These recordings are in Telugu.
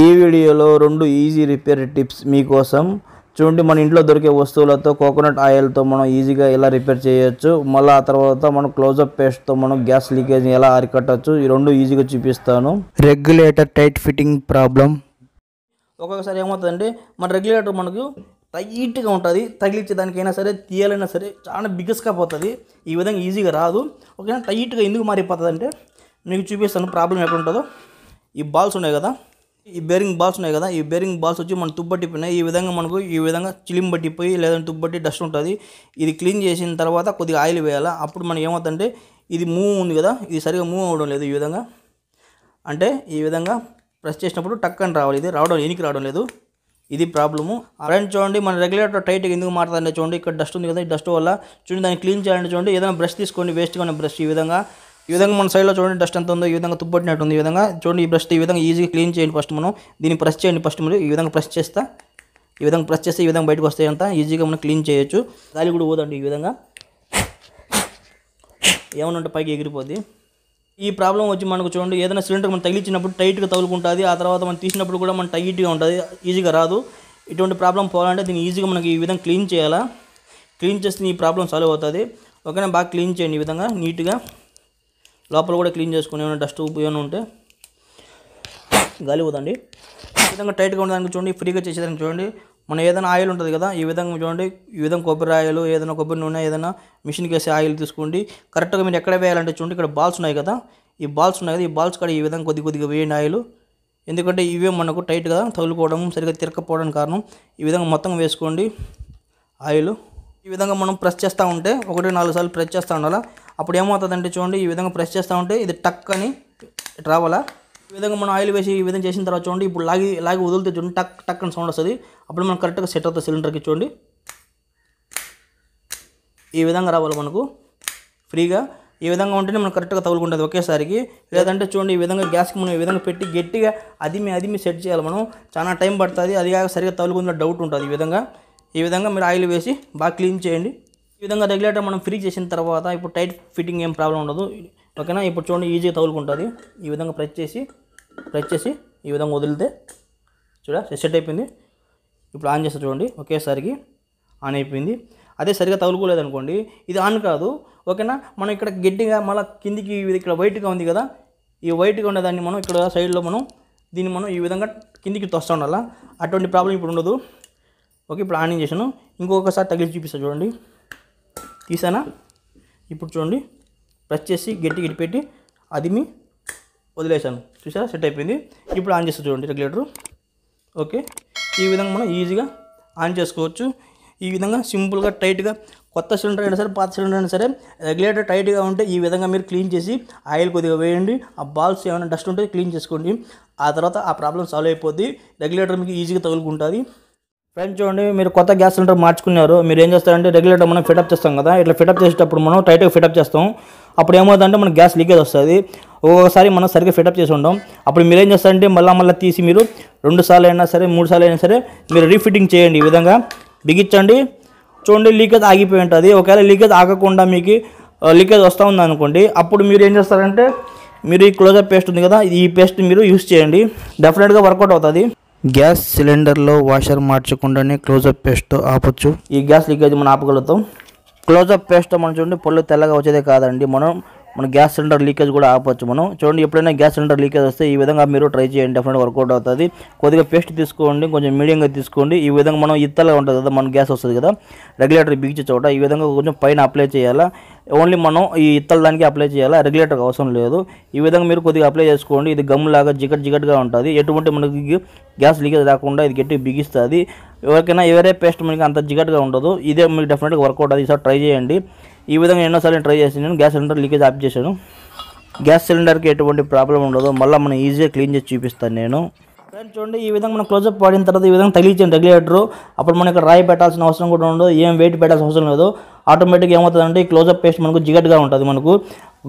ఈ వీడియోలో రెండు ఈజీ రిపేర్ టిప్స్ మీకోసం చూడండి మన ఇంట్లో దొరికే వస్తువులతో కోకోనట్ ఆయిల్తో మనం ఈజీగా ఎలా రిపేర్ చేయొచ్చు మళ్ళీ ఆ తర్వాత మనం క్లోజప్ పేస్ట్తో మనం గ్యాస్ లీకేజ్ ఎలా అరికట్టచ్చు ఈ రెండు ఈజీగా చూపిస్తాను రెగ్యులేటర్ టైట్ ఫిట్టింగ్ ప్రాబ్లం ఒక్కొక్కసారి ఏమవుతుందంటే మన రెగ్యులేటర్ మనకు టైట్గా ఉంటుంది తగిలించే దానికైనా సరే తీయాలైనా సరే చాలా బిగ్గెస్గా పోతుంది ఈ విధంగా ఈజీగా రాదు ఓకేనా టైట్గా ఎందుకు మారిపోతుంది అంటే మీకు చూపిస్తాను ప్రాబ్లం ఎక్కడ ఉంటుందో ఈ బాల్స్ ఉన్నాయి కదా ఈ బేరింగ్ బాల్స్ ఉన్నాయి కదా ఈ బేరింగ్ బాల్స్ వచ్చి మనం తుబ్బట్టిపోయినాయి ఈ విధంగా మనకు ఈ విధంగా చిలిం పట్టిపోయి లేదంటే తుబ్బట్టి డస్ట్ ఉంటుంది ఇది క్లీన్ చేసిన తర్వాత కొద్దిగా ఆయిల్ వేయాలి అప్పుడు మనం ఏమవుతుందంటే ఇది మూవ్ ఉంది కదా ఇది సరిగా మూవ్ అవ్వడం లేదు ఈ విధంగా అంటే ఈ విధంగా ప్రెస్ చేసినప్పుడు టక్ అని రావాలి ఇది రావడం ఎనికి రావడం లేదు ఇది ప్రాబ్లము అలాంటి చూడండి మన రెగ్యులేటర్ టైట్గా ఎందుకు మారుతుందనే చూడండి ఇక్కడ డస్ట్ ఉంది కదా ఈ డస్ట్ వల్ల చూడండి దాన్ని క్లీన్ చేయాలంటే చూడండి ఏదైనా బ్రష్ తీసుకోండి వేస్ట్గా ఉన్న బ్రష్ ఈ విధంగా ఈ విధంగా మన సైడ్లో చూడండి డస్ట్ ఎంత ఉందో ఈ విధంగా తుప్పట్టినట్టు ఉంది ఈ విధంగా చూడండి ఈ బ్రష్ ఈ విధంగా ఈజీగా క్లీన్ చేయండి ఫస్ట్ మనం దీన్ని ప్రెస్ చేయండి ఫస్ట్ మనం ఈ విధంగా ప్రెస్ చేస్తా ఈ విధంగా ప్రెస్ చేస్తే ఈ విధంగా బయటకు వస్తాయి అంతా ఈజీగా మనం క్లీన్ చేయొచ్చు గాలి కూడా పోదండి ఈ విధంగా ఏమైనా ఉంటే పైకి ఎగిరిపోద్ది ఈ ప్రాబ్లం వచ్చి మనకు చూడండి ఏదైనా సిలిండర్ మనం తగిలించినప్పుడు టైట్గా తగులుకుంటుంది ఆ తర్వాత మనం తీసినప్పుడు కూడా మనం టైట్గా ఉంటుంది ఈజీగా రాదు ఇటువంటి ప్రాబ్లం పోవాలంటే దీన్ని ఈజీగా మనకి ఈ విధంగా క్లీన్ చేయాలా క్లీన్ చేస్తే ఈ ప్రాబ్లం సాల్వ్ అవుతుంది ఓకేనా బాగా క్లీన్ చేయండి ఈ విధంగా నీట్గా లోపల కూడా క్లీన్ చేసుకుని ఏమైనా డస్ట్ ఏమైనా ఉంటే గాలి పోదండి ఈ విధంగా టైట్గా ఉండడానికి చూడండి ఫ్రీగా చేసేదానికి చూడండి మనం ఏదైనా ఆయిల్ ఉంటుంది కదా ఈ విధంగా చూడండి ఈ విధంగా కొబ్బరి ఆయిల్ ఏదైనా కొబ్బరి నూనె ఏదైనా మిషన్కి వేసే ఆయిల్ తీసుకోండి కరెక్ట్గా మీరు ఎక్కడ వేయాలంటే చూడండి ఇక్కడ బాల్స్ ఉన్నాయి కదా ఈ బాల్స్ ఉన్నాయి కదా ఈ బాల్స్ కాడ ఈ విధంగా కొద్ది కొద్దిగా వేయండి ఆయిల్ ఎందుకంటే ఇవే మనకు టైట్గా తగులుకోవడం సరిగ్గా తిరగకపోవడానికి కారణం ఈ విధంగా మొత్తం వేసుకోండి ఆయిల్ ఈ విధంగా మనం ప్రెస్ చేస్తూ ఉంటే ఒకటి నాలుగు సార్లు ప్రెస్ చేస్తూ ఉండాలా అప్పుడు ఏమవుతుందంటే చూడండి ఈ విధంగా ప్రెస్ చేస్తూ ఉంటే ఇది టక్ అని రావాలా ఈ విధంగా మనం ఆయిల్ వేసి ఈ విధంగా చేసిన తర్వాత చూడండి ఇప్పుడు లాగి లాగి వదిలితే చూడండి టక్ టక్ అని సౌండ్ వస్తుంది అప్పుడు మనం కరెక్ట్గా సెట్ అవుతుంది సిలిండర్కి చూడండి ఈ విధంగా రావాలి మనకు ఫ్రీగా ఈ విధంగా ఉంటేనే మనం కరెక్ట్గా తగులుకుంటుంది ఒకేసారికి లేదంటే చూడండి ఈ విధంగా గ్యాస్కి మనం ఈ విధంగా పెట్టి గట్టిగా అది అది మీ సెట్ చేయాలి మనం చాలా టైం పడుతుంది అది కాక సరిగ్గా తగులుకుందా డౌట్ ఉంటుంది ఈ విధంగా ఈ విధంగా మీరు ఆయిల్ వేసి బాగా క్లీన్ చేయండి ఈ విధంగా రెగ్యులేటర్ మనం ఫ్రీ చేసిన తర్వాత ఇప్పుడు టైట్ ఫిట్టింగ్ ఏం ప్రాబ్లం ఉండదు ఓకేనా ఇప్పుడు చూడండి ఈజీగా తగులుకుంటుంది ఈ విధంగా ప్రెస్ చేసి ప్రెస్ చేసి ఈ విధంగా వదిలితే చూడ సెట్ అయిపోయింది ఇప్పుడు ఆన్ చేస్తా చూడండి ఒకేసారికి ఆన్ అయిపోయింది అదే సరిగా తగులుకోలేదు అనుకోండి ఇది ఆన్ కాదు ఓకేనా మనం ఇక్కడ గట్టిగా మళ్ళీ కిందికి ఇక్కడ వైట్గా ఉంది కదా ఈ వైట్గా ఉండేదాన్ని మనం ఇక్కడ సైడ్లో మనం దీన్ని మనం ఈ విధంగా కిందికి తొస్తా ఉండాలా అటువంటి ప్రాబ్లం ఇప్పుడు ఉండదు ఓకే ఇప్పుడు ఆన్ చేశాను ఇంకొకసారి తగిలి చూపిస్తాను చూడండి తీసానా ఇప్పుడు చూడండి ప్రెస్ చేసి గట్టి గట్టి పెట్టి అది మీ వదిలేసాను చూసారా సెట్ అయిపోయింది ఇప్పుడు ఆన్ చేస్తా చూడండి రెగ్యులేటరు ఓకే ఈ విధంగా మనం ఈజీగా ఆన్ చేసుకోవచ్చు ఈ విధంగా సింపుల్గా టైట్గా కొత్త సిలిండర్ అయినా సరే పాత సిలిండర్ అయినా సరే రెగ్యులేటర్ టైట్గా ఉంటే ఈ విధంగా మీరు క్లీన్ చేసి ఆయిల్ కొద్దిగా వేయండి ఆ బాల్స్ ఏమైనా డస్ట్ ఉంటే క్లీన్ చేసుకోండి ఆ తర్వాత ఆ ప్రాబ్లం సాల్వ్ అయిపోద్ది రెగ్యులేటర్ మీకు ఈజీగా తగులుకుంటుంది ఫ్రెండ్స్ చూడండి మీరు కొత్త గ్యాస్ సిలిండర్ మార్చుకున్నారు మీరు ఏం చేస్తారంటే రెగ్యులేటర్ మనం ఫిటప్ చేస్తాం కదా ఇట్లా ఫిటప్ చేసేటప్పుడు మనం టైట్గా ఫిటప్ చేస్తాం అప్పుడు ఏమవుతుందంటే మన గ్యాస్ లీకేజ్ వస్తుంది ఒక్కొక్కసారి మనం సరిగ్గా ఫిటప్ చేసి ఉండం అప్పుడు మీరు ఏం చేస్తారంటే మళ్ళీ మళ్ళీ తీసి మీరు రెండు సార్లు అయినా సరే మూడు సార్లు అయినా సరే మీరు రీఫిట్టింగ్ చేయండి ఈ విధంగా బిగించండి చూడండి లీకేజ్ ఆగిపోయి ఉంటుంది ఒకవేళ లీకేజ్ ఆగకుండా మీకు లీకేజ్ వస్తూ ఉంది అనుకోండి అప్పుడు మీరు ఏం చేస్తారంటే మీరు ఈ క్లోజర్ పేస్ట్ ఉంది కదా ఈ పేస్ట్ మీరు యూస్ చేయండి డెఫినెట్గా వర్కౌట్ అవుతుంది గ్యాస్ సిలిండర్లో వాషర్ మార్చకుండానే క్లోజప్ పేస్ట్తో ఆపొచ్చు ఈ గ్యాస్ లీకేజ్ మనం ఆపగలుగుతాం క్లోజప్ పేస్ట్ మనం చూడండి పళ్ళు తెల్లగా వచ్చేదే కాదండి మనం మన గ్యాస్ సిలిండర్ లీకేజ్ కూడా ఆపచ్చు మనం చూడండి ఎప్పుడైనా గ్యాస్ సిలిండర్ లీకేజ్ వస్తే ఈ విధంగా మీరు ట్రై చేయండి డెఫినెట్ వర్కౌట్ అవుతుంది కొద్దిగా పేస్ట్ తీసుకోండి కొంచెం మీడియంగా తీసుకోండి ఈ విధంగా మనం ఇత్తలా ఉంటుంది కదా మన గ్యాస్ వస్తుంది కదా రెగ్యులేటర్ బిగించే చోట ఈ విధంగా కొంచెం పైన అప్లై చేయాలా ఓన్లీ మనం ఈ ఇత్తల దానికి అప్లై చేయాలా రెగ్యులేటర్ అవసరం లేదు ఈ విధంగా మీరు కొద్దిగా అప్లై చేసుకోండి ఇది గమ్ లాగా జిగట్ జిగట్గా ఉంటుంది ఎటువంటి మనకి గ్యాస్ లీకేజ్ రాకుండా ఇది గట్టి బిగిస్తుంది ఎవరికైనా ఎవరే పేస్ట్ మీకు అంత జిగట్గా ఉండదు ఇదే మీకు డెఫినెట్గా వర్కౌట్ అది ఈసారి ట్రై చేయండి ఈ విధంగా ఎన్నోసార్లు ట్రై చేసి నేను గ్యాస్ సిలిండర్ లీకేజ్ ఆఫ్ చేశాను గ్యాస్ సిలిండర్కి ఎటువంటి ప్రాబ్లం ఉండదు మళ్ళీ మనం ఈజీగా క్లీన్ చేసి చూపిస్తాను నేను ఫ్రెండ్స్ చూడండి ఈ విధంగా మనం క్లోజ్అప్ వాడిన తర్వాత ఈ విధంగా తగిలించండి రెగ్యులేటర్ అప్పుడు మనం ఇక్కడ రాయి పెట్టాల్సిన అవసరం కూడా ఉండదు ఏం వెయిట్ పెట్టాల్సిన అవసరం లేదు ఆటోమేటిక్గా ఏమవుతుందంటే ఈ క్లోజ్అప్ పేస్ట్ మనకు జిగట్గా ఉంటుంది మనకు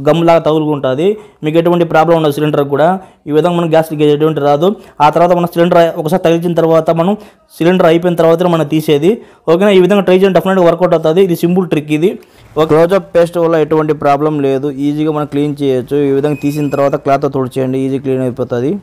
గమ్లాగా తగులుకుంటుంది మీకు ఎటువంటి ప్రాబ్లం ఉండదు సిలిండర్ కూడా ఈ విధంగా మనం గ్యాస్ లీకేజ్ ఎటువంటి రాదు ఆ తర్వాత మనం సిలిండర్ ఒకసారి తగిలించిన తర్వాత మనం సిలిండర్ అయిపోయిన తర్వాత మనం తీసేది ఓకేనా ఈ విధంగా ట్రై చేయడం డెఫినెట్గా వర్కౌట్ అవుతుంది ఇది సింపుల్ ట్రిక్ ఇది ఒక క్లోజ్అప్ పేస్ట్ వల్ల ఎటువంటి ప్రాబ్లం లేదు ఈజీగా మనం క్లీన్ చేయొచ్చు ఈ విధంగా తీసిన తర్వాత క్లాత్ తుడిచేయండి ఈజీ క్లీన్ అయిపోతుంది